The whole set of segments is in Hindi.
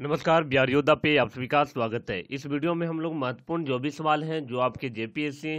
नमस्कार बिहार योद्धा पे आप सभी का स्वागत है इस वीडियो में हम लोग महत्वपूर्ण जो भी सवाल हैं जो आपके जेपीएससी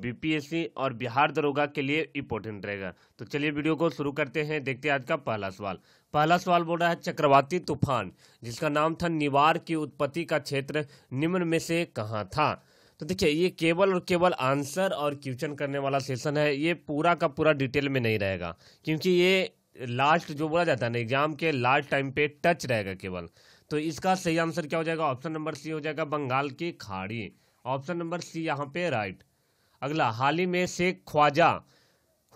बीपीएससी और बिहार दरोगा के लिए इम्पोर्टेंट रहेगा तो चलिए वीडियो को शुरू करते हैं देखते हैं आज का पहला सवाल पहला सवाल बोल रहा है चक्रवाती तूफान जिसका नाम था निवार की उत्पत्ति का क्षेत्र निम्न में से कहाँ था तो देखिए ये केवल और केवल आंसर और क्वेश्चन करने वाला सेशन है ये पूरा का पूरा डिटेल में नहीं रहेगा क्योंकि ये लास्ट जो बोला जाता है ना एग्जाम के लास्ट टाइम पे टच रहेगा केवल तो इसका सही आंसर क्या हो जाएगा ऑप्शन नंबर सी हो जाएगा बंगाल की खाड़ी ऑप्शन नंबर सी यहाँ पे राइट अगला हाल ही में शेख ख्वाजा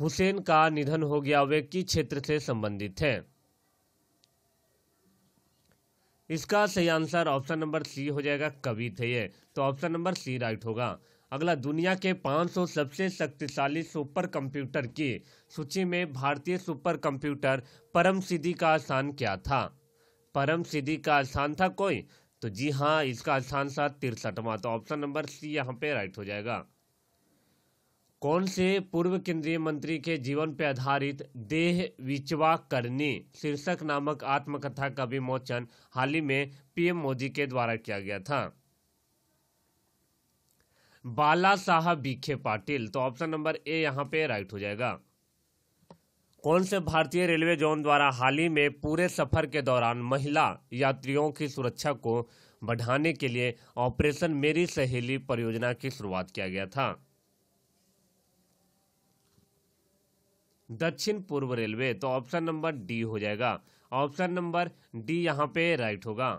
हुसैन का निधन हो गया वे किस क्षेत्र से संबंधित है इसका सही आंसर ऑप्शन नंबर सी हो जाएगा कवि थे ये तो ऑप्शन नंबर सी राइट होगा अगला दुनिया के 500 सबसे शक्तिशाली सुपर कंप्यूटर की सूची में भारतीय सुपर कंप्यूटर परम सिद्धि का स्थान क्या था परम सिद्धि का स्थान था कोई तो जी हाँ इसका स्थान था तिरसठवा तो ऑप्शन नंबर सी यहाँ पे राइट हो जाएगा कौन से पूर्व केंद्रीय मंत्री के जीवन पर आधारित देह विचवा करनी शीर्षक नामक आत्मकथा का विमोचन हाल ही में पीएम मोदी के द्वारा किया गया था बाला साहब विखे पाटिल तो ऑप्शन नंबर ए यहां पे राइट हो जाएगा कौन से भारतीय रेलवे जोन द्वारा हाल ही में पूरे सफर के दौरान महिला यात्रियों की सुरक्षा को बढ़ाने के लिए ऑपरेशन मेरी सहेली परियोजना की शुरुआत किया गया था दक्षिण पूर्व रेलवे तो ऑप्शन नंबर डी हो जाएगा ऑप्शन नंबर डी यहाँ पे राइट होगा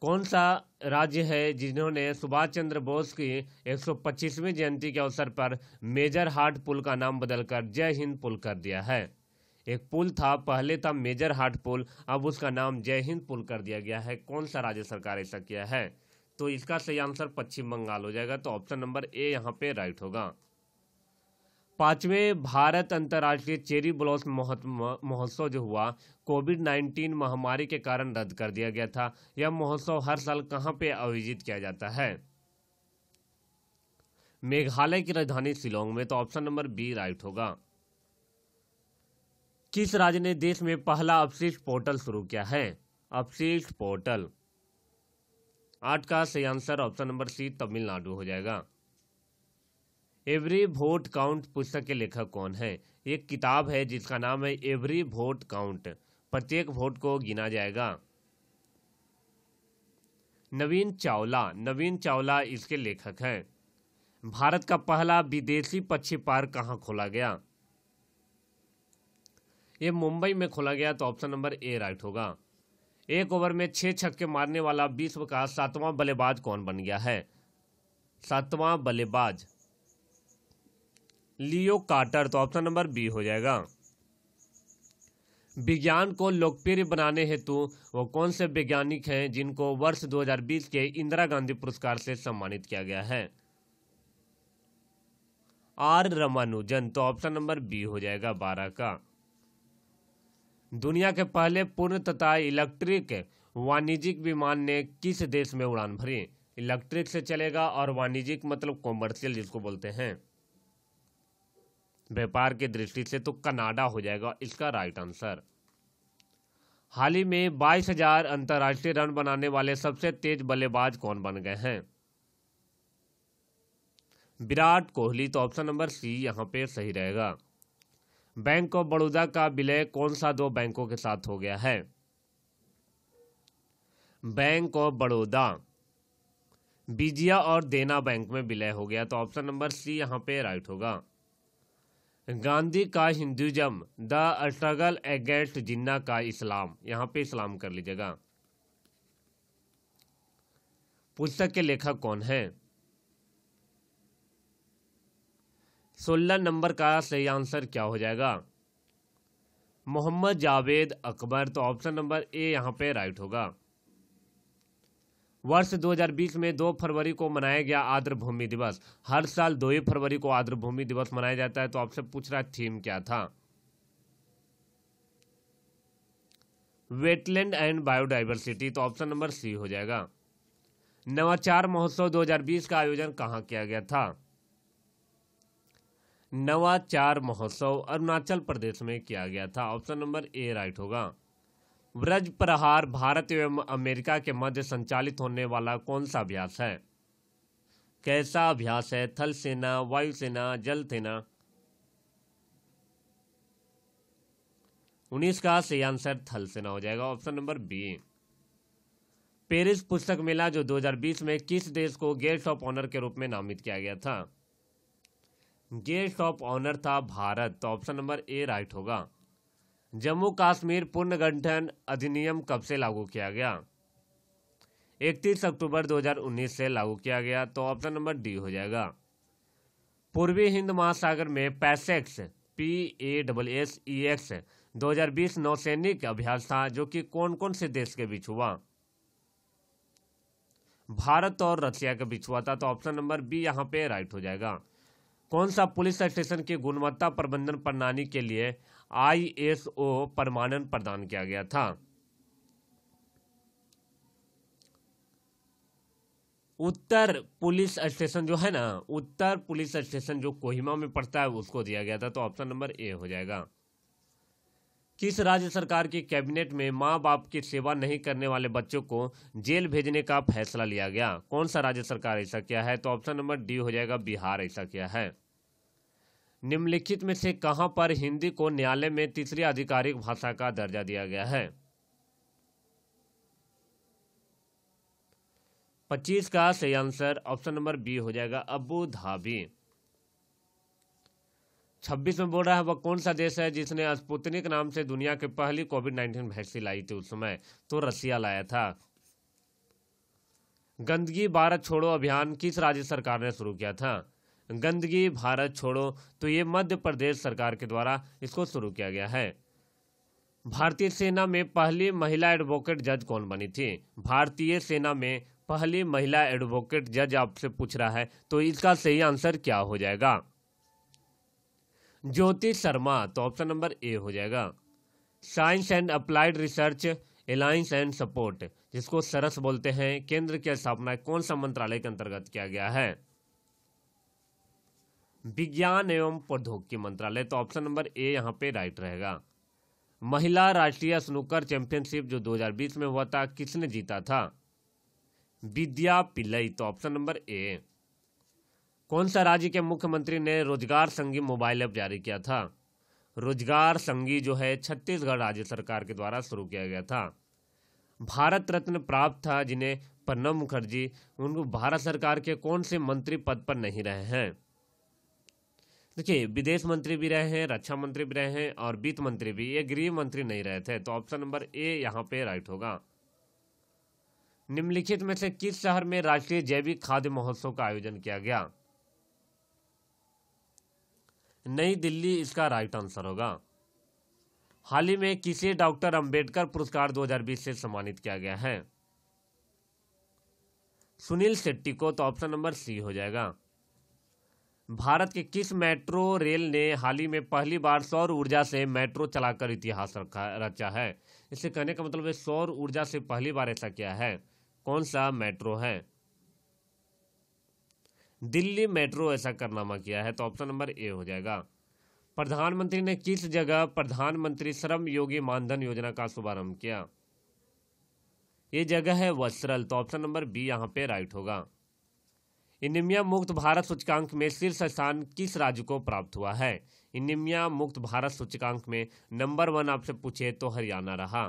कौन सा राज्य है जिन्होंने सुभाष चंद्र बोस की 125वीं जयंती के अवसर पर मेजर हाट पुल का नाम बदलकर जय हिंद पुल कर दिया है एक पुल था पहले था मेजर हाट पुल अब उसका नाम जय हिंद पुल कर दिया गया है कौन सा राज्य सरकार ऐसा किया है तो इसका सही आंसर पश्चिम बंगाल हो जाएगा तो ऑप्शन नंबर ए यहाँ पे राइट होगा पांचवें भारत अंतर्राष्ट्रीय चेरी ब्लॉसम महोत्सव जो हुआ कोविड 19 महामारी के कारण रद्द कर दिया गया था यह महोत्सव हर साल कहाँ पे आयोजित किया जाता है मेघालय की राजधानी शिलोंग में तो ऑप्शन नंबर बी राइट होगा किस राज्य ने देश में पहला अपशिष्ट पोर्टल शुरू किया है अपशिष्ट पोर्टल आठ का सही answer option number C Tamil Nadu हो जाएगा एवरी वोट काउंट पुस्तक के लेखक कौन है एक किताब है जिसका नाम है एवरी वोट काउंट प्रत्येक वोट को गिना जाएगा नवीन चावला नवीन चावला इसके लेखक हैं भारत का पहला विदेशी पक्षी पार्क कहाँ खोला गया ये मुंबई में खोला गया तो ऑप्शन नंबर ए राइट होगा एक ओवर में छह छक्के मारने वाला विश्व का सातवां बल्लेबाज कौन बन गया है सातवां बल्लेबाज लियो कार्टर तो ऑप्शन नंबर बी हो जाएगा विज्ञान को लोकप्रिय बनाने हेतु वो कौन से वैज्ञानिक हैं जिनको वर्ष 2020 के इंदिरा गांधी पुरस्कार से सम्मानित किया गया है आर रमानुजन तो ऑप्शन नंबर बी हो जाएगा बारह का दुनिया के पहले पूर्ण तथा इलेक्ट्रिक वाणिज्यिक विमान ने किस देश में उड़ान भरी इलेक्ट्रिक से चलेगा और वाणिज्यिक मतलब कॉमर्शियल जिसको बोलते हैं व्यापार के दृष्टि से तो कनाडा हो जाएगा इसका राइट आंसर हाल ही में बाईस हजार अंतर्राष्ट्रीय रन बनाने वाले सबसे तेज बल्लेबाज कौन बन गए हैं विराट कोहली तो ऑप्शन नंबर सी यहां पे सही रहेगा बैंक ऑफ बड़ौदा का विलय कौन सा दो बैंकों के साथ हो गया है बैंक ऑफ बड़ौदा बीजिया और देना बैंक में विलय हो गया तो ऑप्शन नंबर सी यहाँ पे राइट होगा गांधी का Hinduism the struggle against Jinnah का इस्लाम यहाँ पे इस्लाम कर लीजिएगा पुस्तक के लेखक कौन है सोलह नंबर का सही आंसर क्या हो जाएगा मोहम्मद जावेद अकबर तो ऑप्शन नंबर ए यहाँ पे राइट होगा वर्ष 2020 में 2 फरवरी को मनाया गया आर्द्र भूमि दिवस हर साल 2 फरवरी को आर्द्र भूमि दिवस मनाया जाता है तो आपसे पूछ रहा थीम क्या था वेटलैंड एंड बायोडाइवर्सिटी तो ऑप्शन नंबर सी हो जाएगा नवाचार महोत्सव 2020 का आयोजन कहां किया गया था नवाचार महोत्सव अरुणाचल प्रदेश में किया गया था ऑप्शन नंबर ए राइट होगा व्रज प्रहार भारत एवं अमेरिका के मध्य संचालित होने वाला कौन सा अभ्यास है कैसा अभ्यास है थल सेना वायुसेना जल सेना उन्नीस का सही आंसर थल सेना हो जाएगा ऑप्शन नंबर बी पेरिस पुस्तक मेला जो 2020 में किस देश को गेस्ट ऑफ ऑनर के रूप में नामित किया गया था गेस्ट ऑफ ऑनर था भारत तो ऑप्शन नंबर ए राइट होगा जम्मू कश्मीर पुनर्गठन अधिनियम कब से लागू किया गया 31 अक्टूबर 2019 से लागू किया गया तो ऑप्शन नंबर डी हो जाएगा पूर्वी हिंद महासागर में PASSEX P A double S E X 2020 नौसैनिक अभ्यास था जो कि कौन कौन से देश के बीच हुआ भारत और रशिया के बीच हुआ था तो ऑप्शन नंबर बी यहाँ पे राइट हो जाएगा कौन सा पुलिस स्टेशन की गुणवत्ता प्रबंधन प्रणाली के लिए आईएसओ प्रमाणन प्रदान किया गया था उत्तर पुलिस स्टेशन जो है ना उत्तर पुलिस स्टेशन जो कोहिमा में पड़ता है उसको दिया गया था तो ऑप्शन नंबर ए हो जाएगा किस राज्य सरकार के कैबिनेट में माँ बाप की सेवा नहीं करने वाले बच्चों को जेल भेजने का फैसला लिया गया कौन सा राज्य सरकार ऐसा किया है तो ऑप्शन नंबर डी हो जाएगा बिहार ऐसा किया है निम्नलिखित में से कहां पर हिंदी को न्यायालय में तीसरी आधिकारिक भाषा का दर्जा दिया गया है पच्चीस का सही आंसर ऑप्शन नंबर बी हो जाएगा अबू धाबी छब्बीस में बोल रहा है वह कौन सा देश है जिसने स्पुतनिक नाम से दुनिया के पहली कोविड नाइन्टीन वैक्सीन लाई थी उस समय तो रसिया लाया था गंदगी भारत छोड़ो अभियान किस राज्य सरकार ने शुरू किया था गंदगी भारत छोड़ो तो ये मध्य प्रदेश सरकार के द्वारा इसको शुरू किया गया है भारतीय सेना में पहली महिला एडवोकेट जज कौन बनी थी भारतीय सेना में पहली महिला एडवोकेट जज आपसे पूछ रहा है तो इसका सही आंसर क्या हो जाएगा ज्योति शर्मा तो ऑप्शन नंबर ए हो जाएगा science and applied research alliance and support जिसको सरस बोलते हैं केंद्र की स्थापना कौन सा मंत्रालय के अंतर्गत किया गया है विज्ञान एवं प्रौद्योगिकी मंत्रालय तो ऑप्शन नंबर ए यहाँ पे राइट रहेगा महिला राष्ट्रीय स्नूकर चैंपियनशिप जो 2020 में हुआ था किसने जीता था विद्या पिल्लई तो ऑप्शन नंबर ए कौन सा राज्य के मुख्यमंत्री ने रोजगार संघी मोबाइल ऐप जारी किया था रोजगार संघी जो है छत्तीसगढ़ राज्य सरकार के द्वारा शुरू किया गया था भारत रत्न प्राप्त था जिन्हें प्रणब मुखर्जी उनको भारत सरकार के कौन से मंत्री पद पर नहीं रहे हैं देखिए विदेश मंत्री भी रहे हैं रक्षा मंत्री भी रहे हैं और वित्त मंत्री भी ये गृह मंत्री नहीं रहे थे तो ऑप्शन नंबर ए यहाँ पे राइट होगा निम्नलिखित में से किस शहर में राष्ट्रीय जैविक खाद्य महोत्सव का आयोजन किया गया नई दिल्ली इसका राइट आंसर होगा हाल ही में किसे डॉक्टर अंबेडकर पुरस्कार 2020 से सम्मानित किया गया है सुनील शेट्टी को तो ऑप्शन नंबर सी हो जाएगा भारत के किस मेट्रो रेल ने हाल ही में पहली बार सौर ऊर्जा से मेट्रो चलाकर इतिहास रखा रचा है इसे कहने का मतलब है सौर ऊर्जा से पहली बार ऐसा किया है कौन सा मेट्रो है दिल्ली मेट्रो ऐसा करनामा किया है तो ऑप्शन नंबर ए हो जाएगा प्रधानमंत्री ने किस जगह प्रधानमंत्री श्रम योगी मानधन योजना का शुभारंभ किया ये जगह है वस्त्रल तो ऑप्शन नंबर बी यहाँ पे राइट होगा इनिमिया मुक्त भारत सूचकांक में शीर्ष स्थान किस राज्य को प्राप्त हुआ है इनिमिया मुक्त भारत सूचकांक में नंबर वन आपसे पूछे तो हरियाणा रहा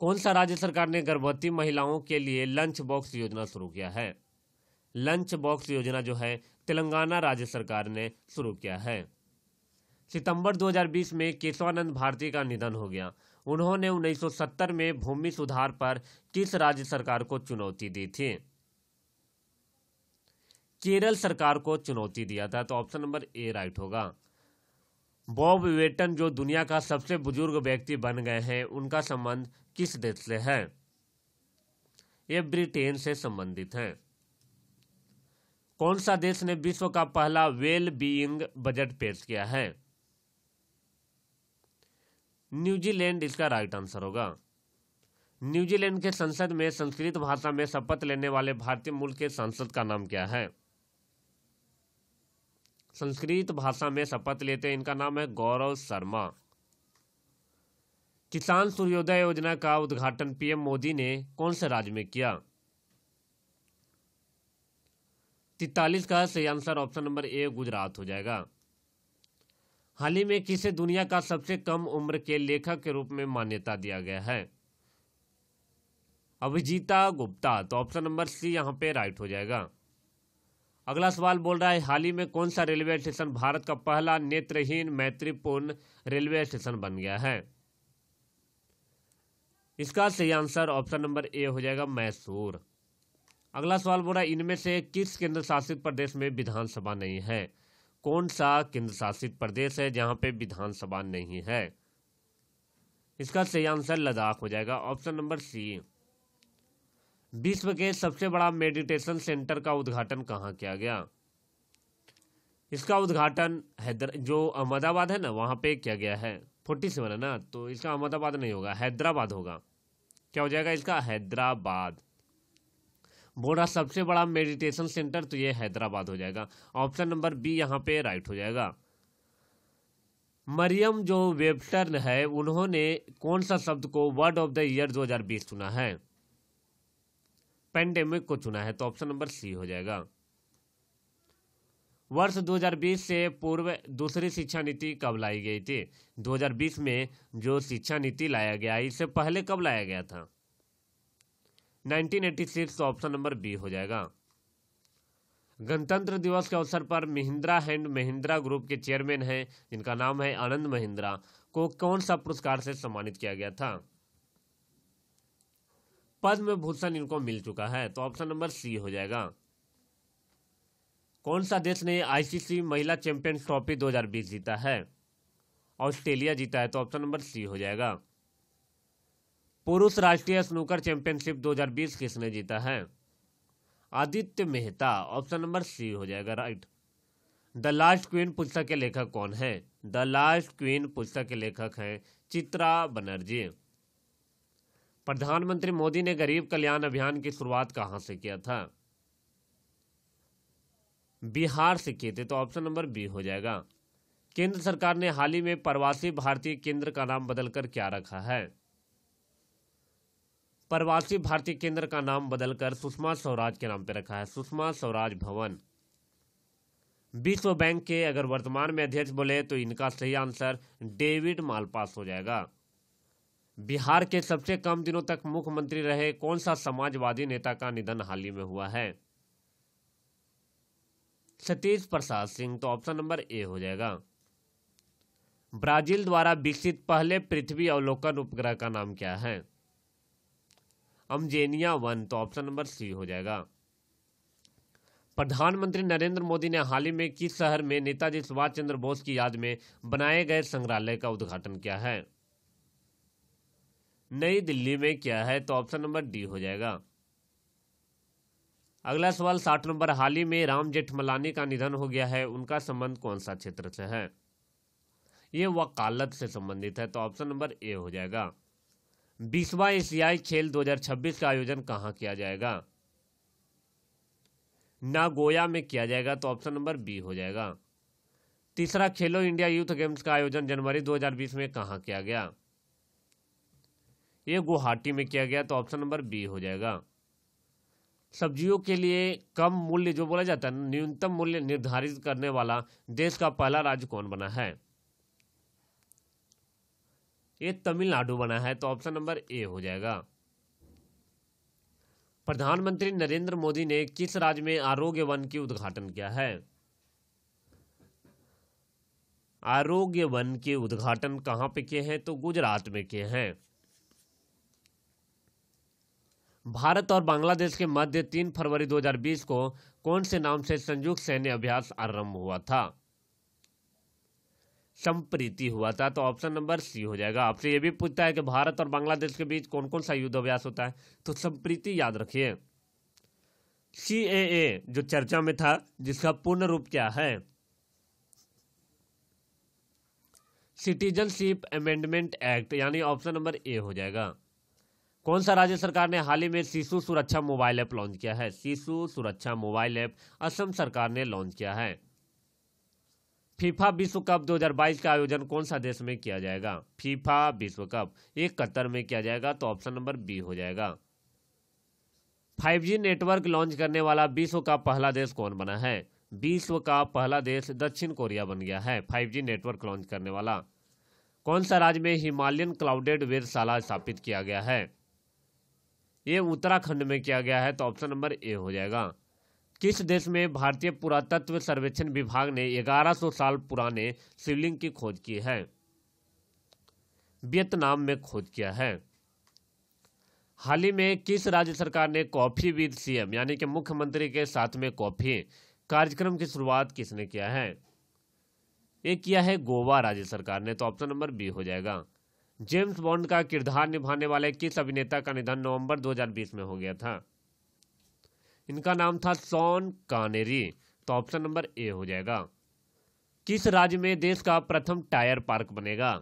कौन सा राज्य सरकार ने गर्भवती महिलाओं के लिए लंच बॉक्स योजना शुरू किया है लंच बॉक्स योजना जो है तेलंगाना राज्य सरकार ने शुरू किया है सितंबर 2020 में केशवानंद भारती का निधन हो गया उन्होंने 1970 में भूमि सुधार पर किस राज्य सरकार को चुनौती दी थी केरल सरकार को चुनौती दिया था तो ऑप्शन नंबर ए राइट होगा बॉब वेटन जो दुनिया का सबसे बुजुर्ग व्यक्ति बन गए हैं उनका संबंध किस देश से है ये ब्रिटेन से संबंधित है कौन सा देश ने विश्व का पहला वेल बीइंग बजट पेश किया है न्यूजीलैंड इसका राइट आंसर होगा न्यूजीलैंड के संसद में संस्कृत भाषा में शपथ लेने वाले भारतीय मूल के सांसद का नाम क्या है संस्कृत भाषा में शपथ लेते हैं इनका नाम है गौरव शर्मा किसान सूर्योदय योजना का उद्घाटन पीएम मोदी ने कौन से राज्य में किया तितालीस का सही answer option number A Gujarat हो जाएगा हाल ही में किसे दुनिया का सबसे कम उम्र के लेखक के रूप में मान्यता दिया गया है अभिजीता गुप्ता तो ऑप्शन नंबर सी यहां पे राइट हो जाएगा अगला सवाल बोल रहा है हाल ही में कौन सा रेलवे स्टेशन भारत का पहला नेत्रहीन मैत्रीपूर्ण रेलवे स्टेशन बन गया है इसका सही आंसर ऑप्शन नंबर ए हो जाएगा मैसूर अगला सवाल बोल रहा है इनमें से किस केंद्र शासित प्रदेश में विधानसभा नहीं है कौन सा केंद्र शासित प्रदेश है जहां पे विधानसभा नहीं है इसका सही आंसर लद्दाख हो जाएगा ऑप्शन नंबर सी विश्व के सबसे बड़ा मेडिटेशन सेंटर का उद्घाटन कहाँ किया गया इसका उद्घाटन हैदर जो अहमदाबाद है ना वहाँ पे किया गया है फोर्टी सेवन है ना तो इसका अहमदाबाद नहीं होगा हैदराबाद होगा क्या हो जाएगा इसका हैदराबाद बोरा सबसे बड़ा मेडिटेशन सेंटर तो ये हैदराबाद हो जाएगा ऑप्शन नंबर बी यहाँ पे राइट हो जाएगा मरियम जो वेबस्टर है उन्होंने कौन सा शब्द को वर्ड ऑफ द ईयर 2020 चुना है पेंडेमिक को चुना है तो ऑप्शन नंबर सी हो जाएगा वर्ष 2020 से पूर्व दूसरी शिक्षा नीति कब लाई गई थी 2020 में जो शिक्षा नीति लाया गया इससे पहले कब लाया गया था 1986 तो ऑप्शन नंबर बी हो जाएगा गणतंत्र दिवस के अवसर पर महिंद्रा एंड महिंद्रा ग्रुप के चेयरमैन हैं जिनका नाम है आनंद महिंद्रा को कौन सा पुरस्कार से सम्मानित किया गया था पद्म भूषण इनको मिल चुका है तो ऑप्शन नंबर सी हो जाएगा कौन सा देश ने आईसीसी महिला चैंपियंस ट्रॉफी 2020 जीता है ऑस्ट्रेलिया जीता है तो ऑप्शन नंबर सी हो जाएगा पुरुष राष्ट्रीय स्नूकर चैंपियनशिप 2020 किसने जीता है Aditya Mehta option number C हो जाएगा राइट द लास्ट क्वीन पुस्तक के लेखक कौन है द लास्ट क्वीन पुस्तक के लेखक हैं चित्रा बनर्जी प्रधानमंत्री मोदी ने गरीब कल्याण अभियान की शुरुआत कहां से किया था बिहार से किए थे तो ऑप्शन नंबर बी हो जाएगा केंद्र सरकार ने हाल ही में प्रवासी भारतीय केंद्र का नाम बदलकर क्या रखा है प्रवासी भारतीय केंद्र का नाम बदलकर सुषमा स्वराज के नाम पर रखा है सुषमा स्वराज भवन विश्व बैंक के अगर वर्तमान में अध्यक्ष बोले तो इनका सही आंसर डेविड मालपास हो जाएगा बिहार के सबसे कम दिनों तक मुख्यमंत्री रहे कौन सा समाजवादी नेता का निधन हाल ही में हुआ है सतीश प्रसाद सिंह तो ऑप्शन नंबर ए हो जाएगा ब्राजील द्वारा विकसित पहले पृथ्वी अवलोकन उपग्रह का नाम क्या है अमजेनिया वन तो ऑप्शन नंबर सी हो जाएगा प्रधानमंत्री नरेंद्र मोदी ने हाल ही में किस शहर में नेताजी सुभाष चंद्र बोस की याद में बनाए गए संग्रहालय का उद्घाटन किया है नई दिल्ली में क्या है तो ऑप्शन नंबर डी हो जाएगा अगला सवाल साठ नंबर हाल ही में राम जेठमलानी का निधन हो गया है उनका संबंध कौन सा क्षेत्र से है ये वकालत से संबंधित है तो ऑप्शन नंबर ए हो जाएगा बीसवा एशियाई खेल 2026 का आयोजन कहाँ किया जाएगा नागोया में किया जाएगा तो ऑप्शन नंबर बी हो जाएगा तीसरा खेलो इंडिया यूथ गेम्स का आयोजन जनवरी 2020 में कहाँ किया गया ये गुवाहाटी में किया गया तो ऑप्शन नंबर बी हो जाएगा सब्जियों के लिए कम मूल्य जो बोला जाता है न्यूनतम मूल्य निर्धारित करने वाला देश का पहला राज्य कौन बना है ये तमिलनाडु बना है तो ऑप्शन नंबर ए हो जाएगा प्रधानमंत्री नरेंद्र मोदी ने किस राज्य में आरोग्य वन की उद्घाटन किया है आरोग्य वन के उद्घाटन कहाँ पे किए हैं तो गुजरात में किए हैं भारत और बांग्लादेश के मध्य 3 फरवरी 2020 को कौन से नाम से संयुक्त सैन्य अभ्यास आरंभ हुआ था संप्रीति हुआ था तो ऑप्शन नंबर सी हो जाएगा आपसे यह भी पूछता है कि भारत और बांग्लादेश के बीच कौन कौन सा युद्ध अभ्यास होता है तो संप्रीति याद रखिए सी ए जो चर्चा में था जिसका पूर्ण रूप क्या है सिटीजनशिप अमेंडमेंट एक्ट यानी ऑप्शन नंबर ए हो जाएगा कौन सा राज्य सरकार ने हाल ही में शिशु सुरक्षा मोबाइल ऐप लॉन्च किया है शिशु सुरक्षा मोबाइल ऐप असम सरकार ने लॉन्च किया है फीफा विश्व कप 2022 का आयोजन कौन सा देश में किया जाएगा फीफा विश्व कप एक कतर में किया जाएगा तो ऑप्शन नंबर बी हो जाएगा 5G नेटवर्क लॉन्च करने वाला विश्व का पहला देश कौन बना है विश्व का पहला देश दक्षिण कोरिया बन गया है 5G नेटवर्क लॉन्च करने वाला कौन सा राज्य में हिमालयन क्लाउडेड वेधशाला स्थापित किया गया है ये उत्तराखंड में किया गया है तो ऑप्शन नंबर ए हो जाएगा किस देश में भारतीय पुरातत्व सर्वेक्षण विभाग ने 1100 साल पुराने शिवलिंग की खोज की है वियतनाम में खोज किया है हाल ही में किस राज्य सरकार ने कॉफी विद सीएम यानी कि मुख्यमंत्री के साथ में कॉफी कार्यक्रम की शुरुआत किसने किया है ये किया है गोवा राज्य सरकार ने तो ऑप्शन नंबर बी हो जाएगा जेम्स बॉन्ड का किरदार निभाने वाले किस अभिनेता का निधन नवंबर 2020 में हो गया था इनका नाम था सॉन कानेरी तो ऑप्शन नंबर ए हो जाएगा किस राज्य में देश का प्रथम टायर पार्क बनेगा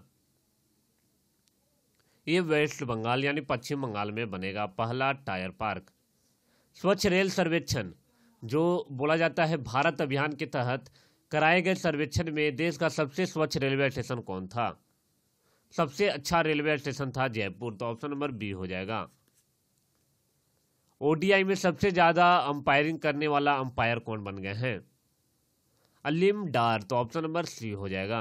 ये वेस्ट बंगाल यानी पश्चिम बंगाल में बनेगा पहला टायर पार्क स्वच्छ रेल सर्वेक्षण जो बोला जाता है भारत अभियान के तहत कराए गए सर्वेक्षण में देश का सबसे स्वच्छ रेलवे स्टेशन कौन था सबसे अच्छा रेलवे स्टेशन था जयपुर तो ऑप्शन नंबर बी हो जाएगा ओडीआई में सबसे ज़्यादा अंपायरिंग करने वाला अंपायर कौन बन गए हैं अलीम डार तो ऑप्शन नंबर सी हो जाएगा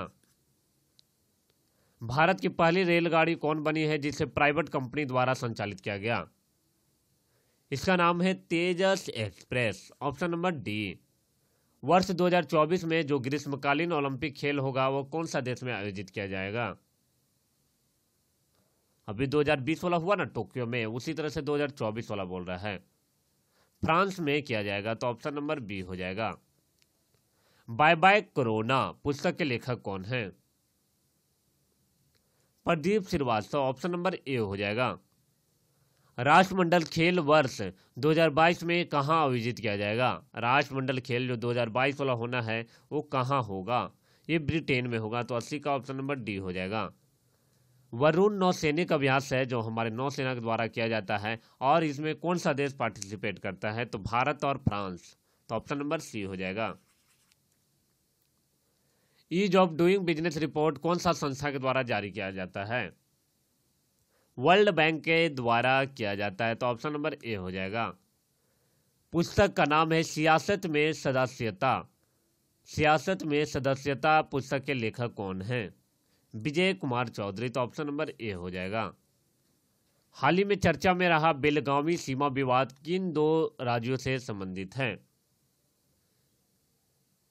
भारत की पहली रेलगाड़ी कौन बनी है जिसे प्राइवेट कंपनी द्वारा संचालित किया गया इसका नाम है Tejas express option number D वर्ष 2024 में जो ग्रीष्मकालीन ओलंपिक खेल होगा वो कौन सा देश में आयोजित किया जाएगा अभी 2020 वाला हुआ ना टोक्यो में उसी तरह से 2024 वाला बोल रहा है फ्रांस में किया जाएगा तो ऑप्शन नंबर बी हो जाएगा बाय बाय कोरोना पुस्तक के लेखक कौन है Pradeep Srivastava option number A हो जाएगा राष्ट्रमंडल खेल वर्ष 2022 में कहाँ आयोजित किया जाएगा राष्ट्रमंडल खेल जो 2022 वाला होना है वो कहाँ होगा ये ब्रिटेन में होगा तो अस्सी का ऑप्शन नंबर डी हो जाएगा वरुण नौसेनिक अभ्यास है जो हमारे नौसेना के द्वारा किया जाता है और इसमें कौन सा देश पार्टिसिपेट करता है तो भारत और फ्रांस तो ऑप्शन नंबर सी हो जाएगा ease of doing business report कौन सा संस्था के द्वारा जारी किया जाता है वर्ल्ड बैंक के द्वारा किया जाता है तो ऑप्शन नंबर ए हो जाएगा पुस्तक का नाम है सियासत में सदस्यता सियासत में सदस्यता पुस्तक के लेखक कौन हैं विजय कुमार चौधरी तो ऑप्शन नंबर ए हो जाएगा हाल ही में चर्चा में रहा बेलगावी सीमा विवाद किन दो राज्यों से संबंधित है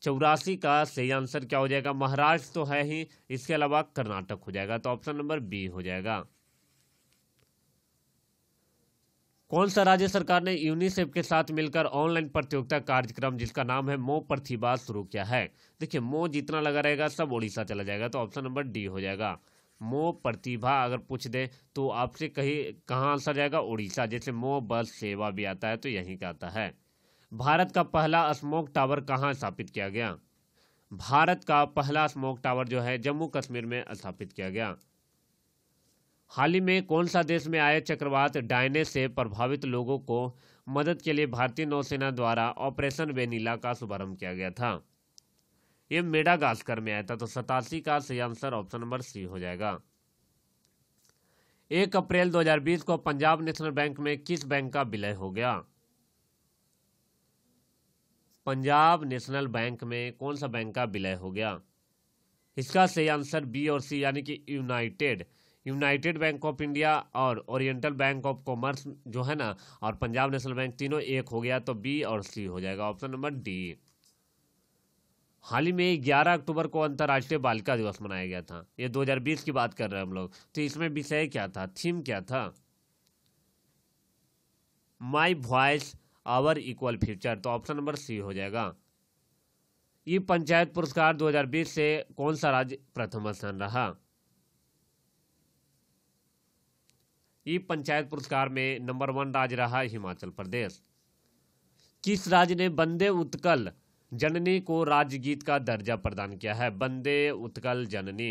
चौरासी का सही आंसर क्या हो जाएगा महाराष्ट्र तो है ही इसके अलावा कर्नाटक हो जाएगा तो ऑप्शन नंबर बी हो जाएगा कौन सा राज्य सरकार ने यूनिसेफ के साथ मिलकर ऑनलाइन प्रतियोगिता कार्यक्रम जिसका नाम है मो प्रतिभा शुरू किया है देखिए मो जितना लगा रहेगा सब ओडिशा चला जाएगा तो ऑप्शन नंबर डी हो जाएगा मो प्रतिभा अगर पूछ दे तो आपसे कहीं कहाँ आंसर जाएगा उड़ीसा जैसे मो बस सेवा भी आता है तो यहीं का आता है भारत का पहला स्मोक टावर कहाँ स्थापित किया गया भारत का पहला स्मोक टावर जो है जम्मू कश्मीर में स्थापित किया गया हाल ही में कौन सा देश में आए चक्रवात डायने से प्रभावित लोगों को मदद के लिए भारतीय नौसेना द्वारा ऑपरेशन वेनिला का शुभारंभ किया गया था ये मेडागास्कर में आया था तो सतासी का सही आंसर ऑप्शन नंबर सी हो जाएगा एक अप्रैल 2020 को पंजाब नेशनल बैंक में किस बैंक का विलय हो गया पंजाब नेशनल बैंक में कौन सा बैंक का विलय हो गया इसका सही आंसर बी और सी यानी कि united united bank of India और ओरिएंटल बैंक ऑफ कॉमर्स जो है ना और पंजाब नेशनल बैंक तीनों एक हो गया तो बी और सी हो जाएगा ऑप्शन नंबर डी हाल ही में 11 अक्टूबर को अंतर्राष्ट्रीय बालिका दिवस मनाया गया था ये 2020 की बात कर रहे हैं हम लोग तो इसमें विषय क्या था थीम क्या था my voice our equal future तो ऑप्शन नंबर सी हो जाएगा ये पंचायत पुरस्कार 2020 से कौन सा राज्य प्रथम स्थान रहा ई पंचायत पुरस्कार में नंबर वन राज्य रहा हिमाचल प्रदेश किस राज्य ने बंदे उत्कल जननी को राज्य गीत का दर्जा प्रदान किया है बंदे उत्कल जननी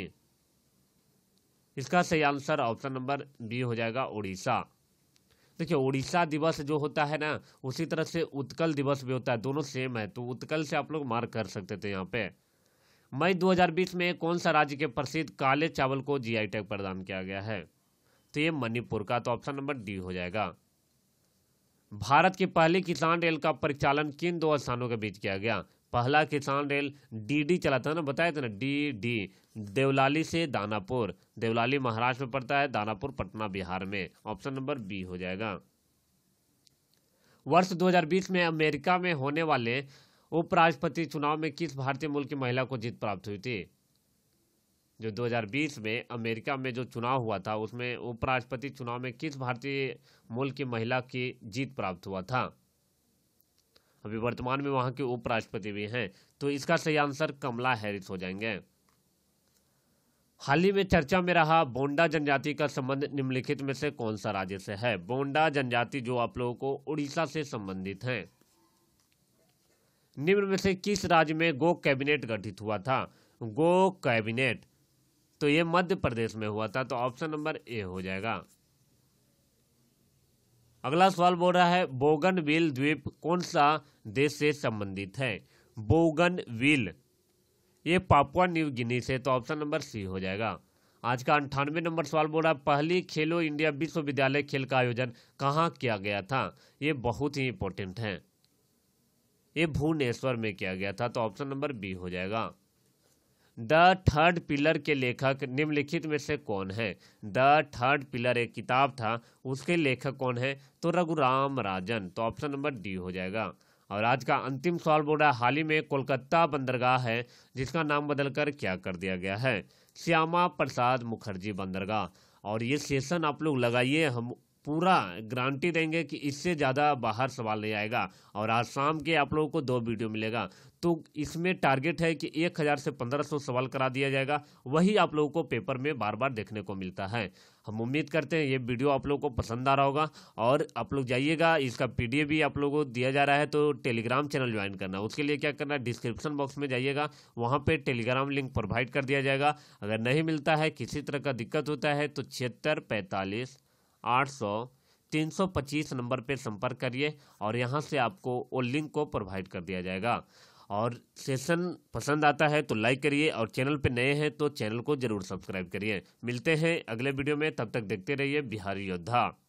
इसका सही आंसर ऑप्शन नंबर बी हो जाएगा उड़ीसा देखिए उड़ीसा दिवस जो होता है ना उसी तरह से उत्कल दिवस भी होता है दोनों सेम है तो उत्कल से आप लोग मार्क कर सकते थे यहाँ पे मई 2020 में कौन सा राज्य के प्रसिद्ध काले चावल को जीआई टैग प्रदान किया गया है तो ये मणिपुर का तो ऑप्शन नंबर डी हो जाएगा भारत की पहली किसान रेल का परिचालन किन दो स्थानों के बीच किया गया पहला किसान रेल डीडी चलाता है ना बताया था ना डी डी देवलाली से दानापुर देवलाली महाराष्ट्र में पड़ता है दानापुर पटना बिहार में ऑप्शन नंबर बी हो जाएगा वर्ष 2020 में अमेरिका में होने वाले उपराष्ट्रपति चुनाव में किस भारतीय मूल की महिला को जीत प्राप्त हुई थी जो 2020 में अमेरिका में जो चुनाव हुआ था उसमें उपराष्ट्रपति चुनाव में किस भारतीय मूल की महिला की जीत प्राप्त हुआ था अभी वर्तमान में वहां के उपराष्ट्रपति भी हैं तो इसका सही आंसर कमला हैरिस हो जाएंगे हाल ही में चर्चा में रहा बोंडा जनजाति का संबंध निम्नलिखित में से कौन सा राज्य से है बोंडा जनजाति जो आप लोगों को उड़ीसा से संबंधित है निम्न में से किस राज्य में गो कैबिनेट गठित हुआ था गो कैबिनेट तो ये मध्य प्रदेश में हुआ था तो ऑप्शन नंबर ए हो जाएगा अगला सवाल बोल रहा है बोगन व्हील द्वीप कौन सा देश से संबंधित है बोगन व्हील ये पापुआ न्यू गिनी से तो ऑप्शन नंबर सी हो जाएगा आज का अंठानवे नंबर सवाल बोल रहा है पहली खेलो इंडिया विश्वविद्यालय खेल का आयोजन कहाँ किया गया था ये बहुत ही इंपॉर्टेंट है ये भुवनेश्वर में किया गया था तो ऑप्शन नंबर बी हो जाएगा द थर्ड पिलर के लेखक निम्नलिखित में से कौन है द थर्ड पिलर एक किताब था उसके लेखक कौन है तो रघुराम राजन तो ऑप्शन नंबर डी हो जाएगा और आज का अंतिम सवाल बोल रहा है हाल ही में कोलकाता बंदरगाह है जिसका नाम बदलकर क्या कर दिया गया है श्यामा प्रसाद मुखर्जी बंदरगाह और ये सेशन आप लोग लगाइए हम पूरा गारंटी देंगे कि इससे ज़्यादा बाहर सवाल नहीं आएगा और आज शाम के आप लोगों को दो वीडियो मिलेगा तो इसमें टारगेट है कि 1000 से 1500 सवाल करा दिया जाएगा वही आप लोगों को पेपर में बार बार देखने को मिलता है हम उम्मीद करते हैं ये वीडियो आप लोगों को पसंद आ रहा होगा और आप लोग जाइएगा इसका पी भी आप लोगों को दिया जा रहा है तो टेलीग्राम चैनल ज्वाइन करना उसके लिए क्या करना है डिस्क्रिप्शन बॉक्स में जाइएगा वहाँ पर टेलीग्राम लिंक प्रोवाइड कर दिया जाएगा अगर नहीं मिलता है किसी तरह का दिक्कत होता है तो छिहत्तर पैंतालीस आठ सौ तीन सौ पच्चीस नंबर पर संपर्क करिए और यहाँ से आपको वो लिंक को प्रोवाइड कर दिया जाएगा और सेशन पसंद आता है तो लाइक करिए और चैनल पर नए हैं तो चैनल को जरूर सब्सक्राइब करिए मिलते हैं अगले वीडियो में तब तक देखते रहिए बिहारी योद्धा